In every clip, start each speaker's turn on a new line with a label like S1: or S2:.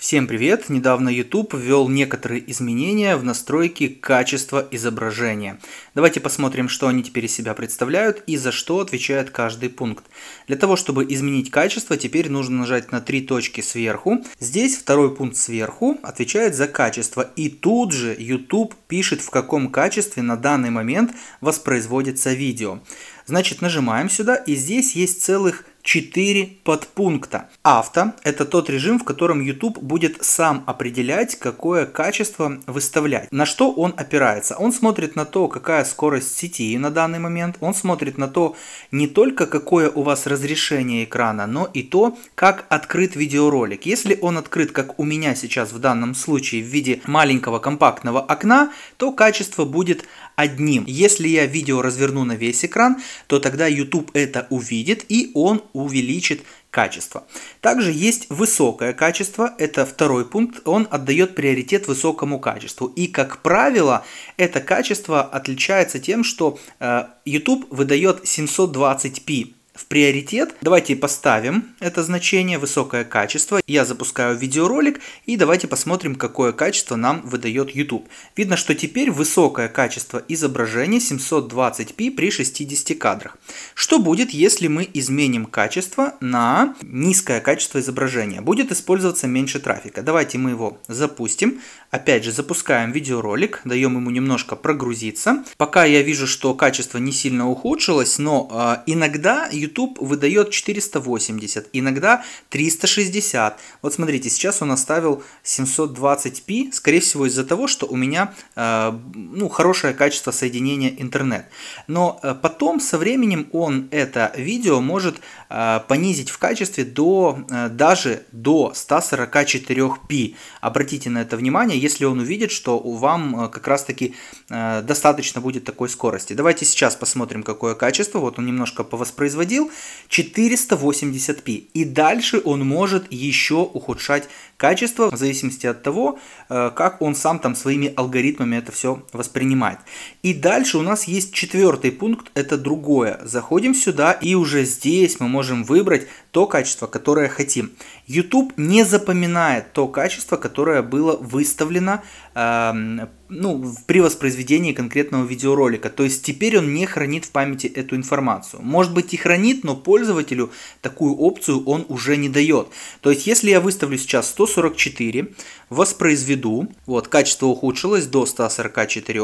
S1: Всем привет! Недавно YouTube ввел некоторые изменения в настройке качества изображения. Давайте посмотрим, что они теперь из себя представляют и за что отвечает каждый пункт. Для того, чтобы изменить качество, теперь нужно нажать на три точки сверху. Здесь второй пункт сверху отвечает за качество. И тут же YouTube пишет, в каком качестве на данный момент воспроизводится видео. Значит, нажимаем сюда, и здесь есть целых 4 подпункта. Авто – это тот режим, в котором YouTube будет сам определять, какое качество выставлять. На что он опирается? Он смотрит на то, какая скорость сети на данный момент, он смотрит на то не только, какое у вас разрешение экрана, но и то, как открыт видеоролик. Если он открыт, как у меня сейчас в данном случае, в виде маленького компактного окна, то качество будет одним. Если я видео разверну на весь экран, то тогда YouTube это увидит и он увеличит качество. Также есть высокое качество, это второй пункт, он отдает приоритет высокому качеству. И, как правило, это качество отличается тем, что э, YouTube выдает 720p в приоритет. Давайте поставим это значение высокое качество. Я запускаю видеоролик и давайте посмотрим, какое качество нам выдает YouTube. Видно, что теперь высокое качество изображения 720p при 60 кадрах. Что будет, если мы изменим качество на низкое качество изображения? Будет использоваться меньше трафика. Давайте мы его запустим. Опять же, запускаем видеоролик, даем ему немножко прогрузиться. Пока я вижу, что качество не сильно ухудшилось, но э, иногда YouTube YouTube выдает 480, иногда 360. Вот смотрите, сейчас он оставил 720p, скорее всего из-за того, что у меня э, ну, хорошее качество соединения интернет. Но э, потом со временем он это видео может Э, понизить в качестве до, э, даже до 144p. Обратите на это внимание, если он увидит, что у вам э, как раз таки достаточно будет такой скорости. Давайте сейчас посмотрим, какое качество. Вот он немножко повоспроизводил. 480p. И дальше он может еще ухудшать качество в зависимости от того, э, как он сам там своими алгоритмами это все воспринимает. И дальше у нас есть четвертый пункт, это другое. Заходим сюда и уже здесь мы можем выбрать то качество, которое хотим. YouTube не запоминает то качество, которое было выставлено эм, ну, при воспроизведении конкретного видеоролика. То есть теперь он не хранит в памяти эту информацию. Может быть и хранит, но пользователю такую опцию он уже не дает. То есть если я выставлю сейчас 144, воспроизведу, вот, качество ухудшилось до 144,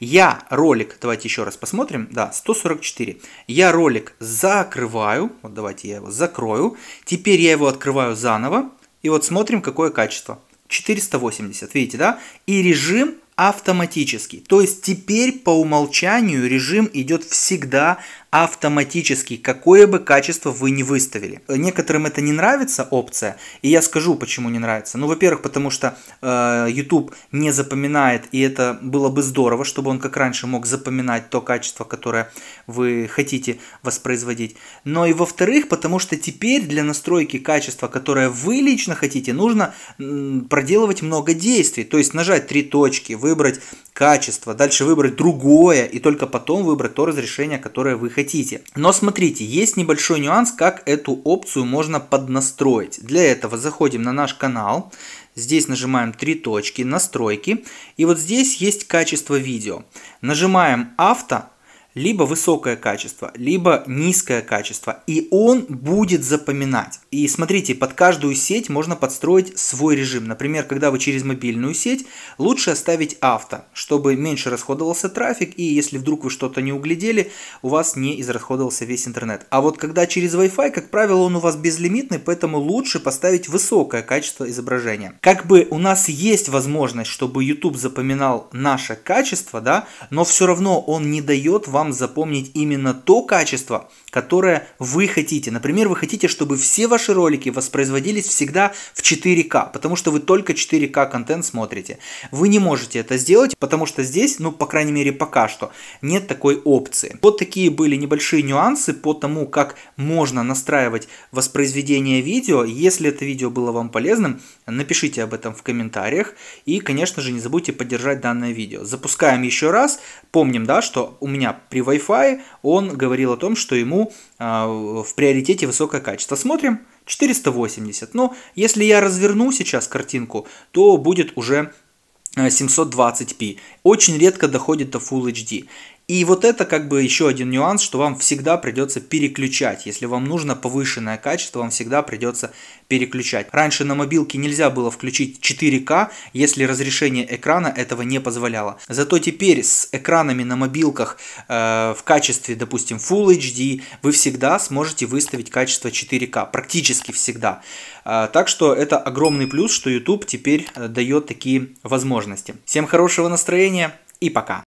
S1: я ролик, давайте еще раз посмотрим, да, 144, я ролик закрываю, вот давайте я его закрою, теперь я его открываю заново, и вот смотрим, какое качество. 480, видите, да? И режим автоматически. То есть теперь по умолчанию режим идет всегда автоматически, какое бы качество вы не выставили. Некоторым это не нравится опция, и я скажу, почему не нравится. Ну, во-первых, потому что э, YouTube не запоминает, и это было бы здорово, чтобы он как раньше мог запоминать то качество, которое вы хотите воспроизводить. Но и во-вторых, потому что теперь для настройки качества, которое вы лично хотите, нужно проделывать много действий. То есть нажать три точки, выбрать качество, дальше выбрать другое, и только потом выбрать то разрешение, которое вы хотите хотите. Но смотрите, есть небольшой нюанс, как эту опцию можно поднастроить. Для этого заходим на наш канал, здесь нажимаем три точки, настройки, и вот здесь есть качество видео. Нажимаем авто, либо высокое качество, либо низкое качество, и он будет запоминать. И смотрите, под каждую сеть можно подстроить свой режим. Например, когда вы через мобильную сеть, лучше оставить авто, чтобы меньше расходовался трафик, и если вдруг вы что-то не углядели, у вас не израсходовался весь интернет. А вот когда через Wi-Fi, как правило, он у вас безлимитный, поэтому лучше поставить высокое качество изображения. Как бы у нас есть возможность, чтобы YouTube запоминал наше качество, да, но все равно он не дает вам вам запомнить именно то качество, которое вы хотите. Например, вы хотите, чтобы все ваши ролики воспроизводились всегда в 4К, потому что вы только 4К контент смотрите. Вы не можете это сделать, потому что здесь, ну, по крайней мере, пока что, нет такой опции. Вот такие были небольшие нюансы по тому, как можно настраивать воспроизведение видео. Если это видео было вам полезным, напишите об этом в комментариях. И, конечно же, не забудьте поддержать данное видео. Запускаем еще раз. Помним, да, что у меня при Wi-Fi он говорил о том, что ему а, в приоритете высокое качество. Смотрим, 480. Но ну, если я разверну сейчас картинку, то будет уже 720p. А, Очень редко доходит до Full HD. И вот это как бы еще один нюанс, что вам всегда придется переключать. Если вам нужно повышенное качество, вам всегда придется переключать. Раньше на мобилке нельзя было включить 4К, если разрешение экрана этого не позволяло. Зато теперь с экранами на мобилках э, в качестве, допустим, Full HD вы всегда сможете выставить качество 4К, практически всегда. Э, так что это огромный плюс, что YouTube теперь э, дает такие возможности. Всем хорошего настроения и пока!